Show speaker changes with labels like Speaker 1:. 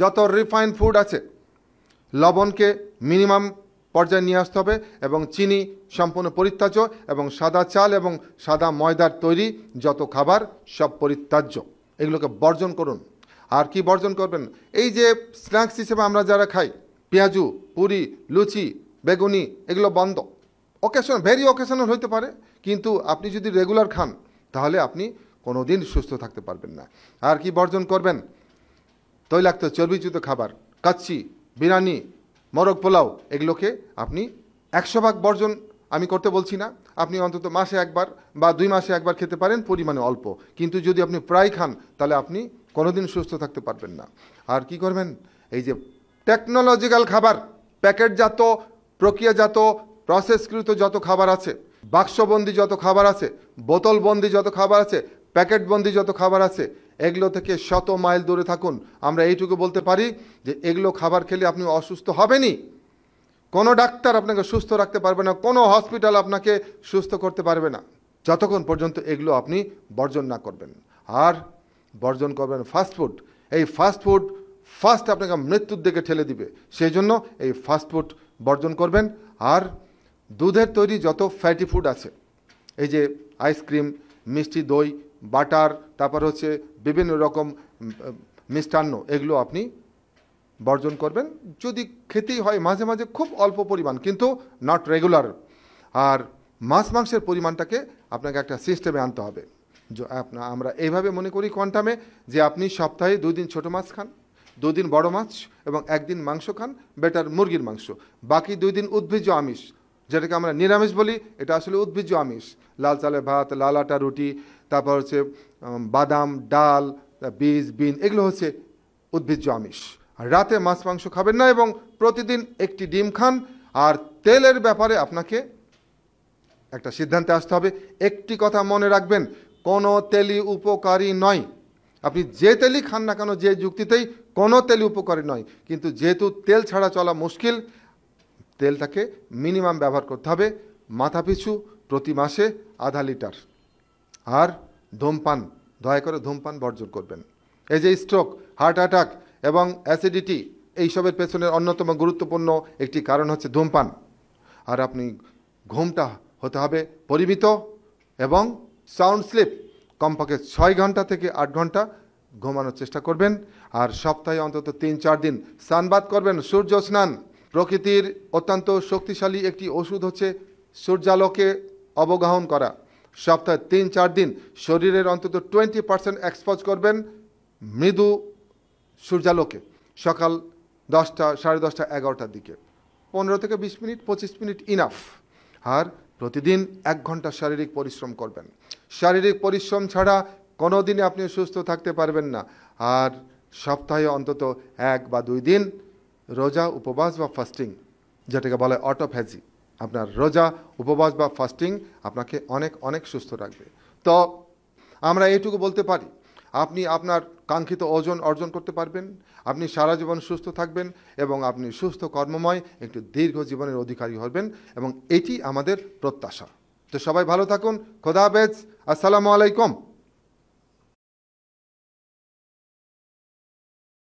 Speaker 1: যত refined food আছে লবণকে minimum পর্যায়ে নিয়ে আসতে হবে এবং চিনি সম্পূর্ণ পরিত্যাজ্য এবং সাদা চাল এবং সাদা ময়দার তৈরি যত খাবার সব পরিত্যাজ্য এগুলোকে বর্জন করুন আর কি বর্জন করবেন এই যে স্ন্যাক্স হিসেবে আমরা যারা খাই পেঁয়াজু পুরি লুচি বেগুনি এগুলো বন্ধ অকেশন ভেরি অকেশনাল হইতে পারে কিন্তু আপনি যদি রেগুলার খান তাহলে আপনি কোনো দিন সুস্থ থাকতে পারবেন না আর কি বর্জন করবেন তৈলাক্ত চর্বিযুক্ত খাবার কাচ্চি বিরিয়ানি মরগ পোলাও এগুলোকে আপনি একশো ভাগ বর্জন আমি করতে বলছি না আপনি অন্তত মাসে একবার বা দুই মাসে একবার খেতে পারেন পরিমাণে অল্প কিন্তু যদি আপনি প্রায় খান তাহলে আপনি কোনোদিন সুস্থ থাকতে পারবেন না আর কি করবেন এই যে টেকনোলজিক্যাল খাবার প্যাকেটজাত প্রক্রিয়াজাত প্রসেসকৃত যত খাবার আছে বাক্সবন্দি যত খাবার আছে বোতলবন্দি যত খাবার আছে প্যাকেটবন্দি যত খাবার আছে এগুলো থেকে শত মাইল দূরে থাকুন আমরা এইটুকু বলতে পারি যে এগুলো খাবার খেলে আপনি অসুস্থ হবেনই কোনো ডাক্তার আপনাকে সুস্থ রাখতে পারবে না কোনো হসপিটাল আপনাকে সুস্থ করতে পারবে না যতক্ষণ পর্যন্ত এগুলো আপনি বর্জন না করবেন আর বর্জন করবেন ফাস্টফুড এই ফাস্টফুড ফার্স্ট আপনাকে মৃত্যুর দিকে ঠেলে দিবে সেই জন্য এই ফাস্টফুড বর্জন করবেন আর দুধের তৈরি যত ফ্যাটি ফুড আছে এই যে আইসক্রিম মিষ্টি দই বাটার তারপর হচ্ছে বিভিন্ন রকম মিষ্টান্ন এগুলো আপনি বর্জন করবেন যদি খেতেই হয় মাঝে মাঝে খুব অল্প পরিমাণ কিন্তু নট রেগুলার আর মাছ মাংসের পরিমাণটাকে আপনাকে একটা সিস্টেমে আনতে হবে আমরা এইভাবে মনে করি কোয়ান্টামে যে আপনি সপ্তাহে দুদিন ছোট মাছ খান দুদিন বড় মাছ এবং একদিন মাংস খান বেটার মুরগির মাংস বাকি দুই দিন উদ্ভিজ্জ আমিষ যেটাকে আমরা নিরামিষ বলি এটা আসলে উদ্ভিজ্জ আমিষ লাল চালে ভাত লাল আটা রুটি তারপর হচ্ছে বাদাম ডাল বীজ বিন এগুলো হচ্ছে উদ্ভিজ্জ আমিষ আর রাতে মাছ মাংস খাবেন না এবং প্রতিদিন একটি ডিম খান আর তেলের ব্যাপারে আপনাকে একটা সিদ্ধান্তে আসতে হবে একটি কথা মনে রাখবেন কোনো তেলি উপকারী নয় আপনি যে তেলই খান না কেন যে যুক্তিতেই কোনো তেলি উপকারী নয় কিন্তু যেহেতু তেল ছাড়া চলা মুশকিল তেলটাকে মিনিমাম ব্যবহার করতে হবে মাথা পিছু প্রতি মাসে আধা লিটার আর ধূমপান দয়া করে ধূমপান বর্জন করবেন এই যে স্ট্রোক হার্ট অ্যাটাক এবং অ্যাসিডিটি এইসবের পেছনের অন্যতম গুরুত্বপূর্ণ একটি কারণ হচ্ছে ধূমপান আর আপনি ঘুমটা হতে হবে পরিমিত এবং সাউন্ড স্লিপ কমপক্ষে ছয় ঘন্টা থেকে আট ঘন্টা ঘুমানোর চেষ্টা করবেন আর সপ্তাহে অন্তত তিন চার দিন স্নানবাদ করবেন সূর্য স্নান প্রকৃতির অত্যন্ত শক্তিশালী একটি ওষুধ হচ্ছে সূর্যালোকে অবগাহন করা সপ্তাহে তিন চার দিন শরীরের অন্তত টোয়েন্টি পার্সেন্ট এক্সপোজ করবেন মৃদু সূর্যালোকে সকাল দশটা সাড়ে দশটা এগারোটার দিকে পনেরো থেকে বিশ মিনিট পঁচিশ মিনিট ইনাফ আর প্রতিদিন এক ঘন্টা শারীরিক পরিশ্রম করবেন শারীরিক পরিশ্রম ছাড়া কোনো দিনে আপনি সুস্থ থাকতে পারবেন না আর সপ্তাহে অন্তত এক বা দুই দিন রোজা উপবাস বা ফাস্টিং যেটাকে বলে অটোফ্যাজি আপনার রোজা উপবাস বা ফাস্টিং আপনাকে অনেক অনেক সুস্থ রাখবে তো আমরা এইটুকু বলতে পারি আপনি আপনার কাঙ্ক্ষিত ওজন অর্জন করতে পারবেন আপনি সারা জীবন সুস্থ থাকবেন এবং আপনি সুস্থ কর্মময় একটি দীর্ঘ জীবনের অধিকারী হবেন এবং এটি আমাদের প্রত্যাশা তো সবাই ভালো থাকুন খোদা বেজ আসসালামু আলাইকুম